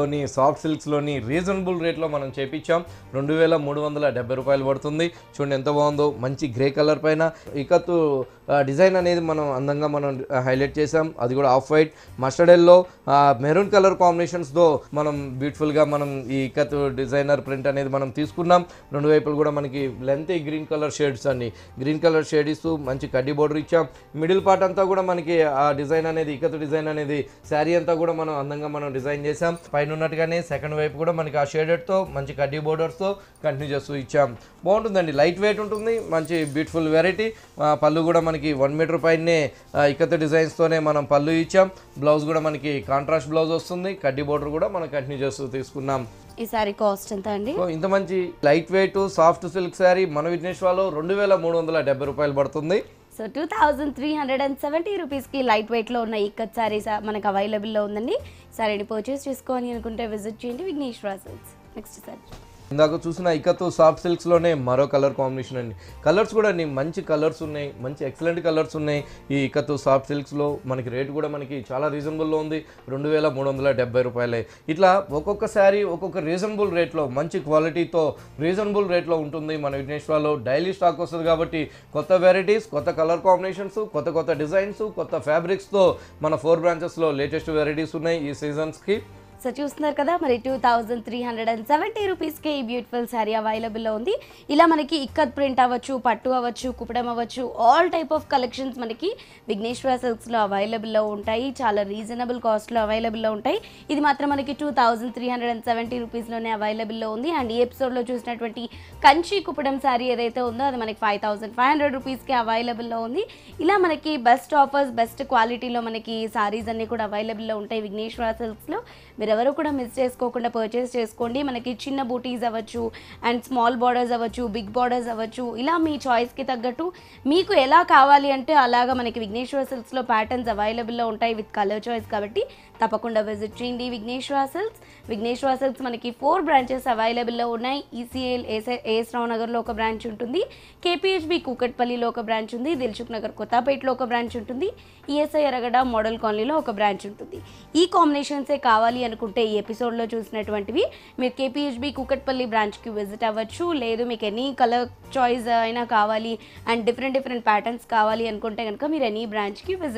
లోని soft సిల్క్స్లోని reasonable రేట్లో మనం చేపించాం రెండు వేల మూడు వందల డెబ్బై రూపాయలు పడుతుంది చూడండి ఎంత బాగుందో మంచి గ్రే కలర్ పైన ఇకత్తు డిజైన్ అనేది మనం అందంగా మనం హైలైట్ చేసాం అది కూడా off white mustard yellow maroon colour కాంబినేషన్స్తో మనం బ్యూటిఫుల్గా మనం ఈ ఇకత్తు డిజైనర్ ప్రింట్ అనేది మనం తీసుకున్నాం రెండు వైపులు కూడా మనకి లెంత్ గ్రీన్ కలర్ షేడ్స్ అన్ని గ్రీన్ కలర్ షేడ్ ఇస్తూ మంచి కడ్డీ బోర్డర్ ఇచ్చాం మిడిల్ పార్ట్ అంతా కూడా మనకి ఆ డిజైన్ అనేది ఇకత్తు డిజైన్ అనేది శారీ అంతా కూడా మనం అందంగా మనం డిజైన్ చేసాం పైన పైన ఉన్నట్టుగానే సెకండ్ వైపు కూడా మనకి ఆ షేడెడ్తో మంచి కడ్డీ బోర్డర్స్తో కంటిన్యూ చేస్తూ ఇచ్చాం బాగుంటుందండి లైట్ వెయిట్ ఉంటుంది మంచి బ్యూటిఫుల్ వెరైటీ పళ్ళు కూడా మనకి వన్ మీటర్ పైనే ఇక్కత డిజైన్స్తోనే మనం పళ్ళు ఇచ్చాం బ్లౌజ్ కూడా మనకి కాంట్రాస్ట్ బ్లౌజ్ వస్తుంది కడ్డీ బోర్డర్ కూడా మనం కంటిన్యూ చేస్తూ తీసుకున్నాం ఈ సారీ కాస్ట్ ఎంత అండి ఇంత మంచి light weight soft silk sari మన విఘ్నేశ్వరలో రెండు వేల మూడు వందల డెబ్బై రూపాయలు పడుతుంది so two thousand three hundred and seventy రూపీస్కి లైట్ వెయిట్లో ఉన్న ఈ కట్ శారీస్ మనకు అవైలబుల్లో ఉందండి సారీని పర్చేస్ చేసుకోవాలి అనుకుంటే విజిట్ చేయండి విఘ్నేశ్వర సెల్స్ నెక్స్ట్ సారీ ఇందాక చూసిన ఇకతో సాఫ్ట్ సిల్క్స్లోనే మరో కలర్ కాంబినేషన్ అండి కలర్స్ కూడా అండి మంచి కలర్స్ ఉన్నాయి మంచి ఎక్సలెంట్ కలర్స్ ఉన్నాయి ఈ ఇకతో సాఫ్ట్ సిల్క్స్లో మనకి రేట్ కూడా మనకి చాలా రీజనబుల్లో ఉంది రెండు వేల మూడు వందల డెబ్బై రూపాయలే ఇట్లా ఒక్కొక్క శారీ ఒక్కొక్క రీజనబుల్ రేట్లో మంచి క్వాలిటీతో రీజనబుల్ రేట్లో ఉంటుంది మన విఘ్నేశ్వర్లో డైలీ స్టాక్ వస్తుంది కాబట్టి కొత్త వెరైటీస్ కొత్త కలర్ కాంబినేషన్స్ కొత్త కొత్త డిజైన్స్ కొత్త ఫ్యాబ్రిక్స్తో మన ఫోర్ బ్రాంచెస్లో లేటెస్ట్ వెరైటీస్ ఉన్నాయి ఈ సీజన్స్కి సో చూస్తున్నారు కదా మరి two thousand three hundred and seventy రూపీస్కి ఈ బ్యూటిఫుల్ శారీ అవైలబుల్లో ఉంది ఇలా మనకి ఇక్కత్ ప్రింట్ అవ్వచ్చు పట్టు అవ్వచ్చు కుపడం అవ్వచ్చు ఆల్ టైప్ ఆఫ్ కలెక్షన్స్ మనకి విఘ్నేశ్వర సిల్క్స్లో అవైలబుల్లో ఉంటాయి చాలా రీజనబుల్ కాస్ట్లో అవైలబుల్లో ఉంటాయి ఇది మాత్రం మనకి two thousand three hundred and seventy రూపీస్లోనే అవైలబుల్లో ఉంది అండ్ ఈ ఎపిసోడ్లో చూసినటువంటి కంచి కుపడం శారీ ఏదైతే ఉందో అది మనకి ఫైవ్ థౌజండ్ ఫైవ్ హండ్రెడ్ రూపీస్కి అవైలబుల్లో ఉంది ఇలా మనకి బెస్ట్ ఆఫర్స్ బెస్ట్ క్వాలిటీలో మనకి శారీస్ అన్నీ కూడా అవైలబుల్లో ఉంటాయి విఘ్నేశ్వర సిల్క్స్లో మీరెవరూ కూడా మిస్ చేసుకోకుండా పర్చేస్ చేసుకోండి మనకి చిన్న బూటీస్ అవ్వచ్చు అండ్ స్మాల్ బార్డర్స్ అవ్వచ్చు బిగ్ బార్డర్స్ అవ్వచ్చు ఇలా మీ చాయిస్కి తగ్గట్టు మీకు ఎలా కావాలి అంటే అలాగా మనకి విఘ్నేశ్వర సిల్క్స్లో ప్యాటర్న్స్ అవైలబుల్లో ఉంటాయి విత్ కలర్ చాయిస్ కాబట్టి తప్పకుండా విజిట్ చేయండి విఘ్నేశ్వర సిల్క్స్ విఘ్నేశ్వర సిల్క్స్ మనకి ఫోర్ బ్రాంచెస్ అవైలబుల్లో ఉన్నాయి ఈసీఎల్ ఏసే ఏఎస్ రావు నగర్లో ఒక బ్రాంచ్ ఉంటుంది కేపీహెచ్బి కూకట్పల్లిలో ఒక బ్రాంచ్ ఉంది దిల్చుక్ నగర్ కొత్తపేటలో ఒక బ్రాంచ్ ఉంటుంది ఈఎస్ఐ e ఎరగడ మోడల్ కాలనీలో ఒక బ్రాంచ్ ఉంటుంది ఈ కాంబినేషన్సే కావాలి అని అనుకుంటే ఈ ఎపిసోడ్లో చూసినటువంటివి మీరు కేపీహెచ్బి కుకట్పల్లి బ్రాంచ్కి విజిట్ అవ్వచ్చు లేదు మీకు ఎనీ కలర్ చాయిస్ అయినా కావాలి అండ్ డిఫరెంట్ డిఫరెంట్ ప్యాటర్న్స్ కావాలి అనుకుంటే కనుక మీరు ఎనీ బ్రాంచ్కి విజిట్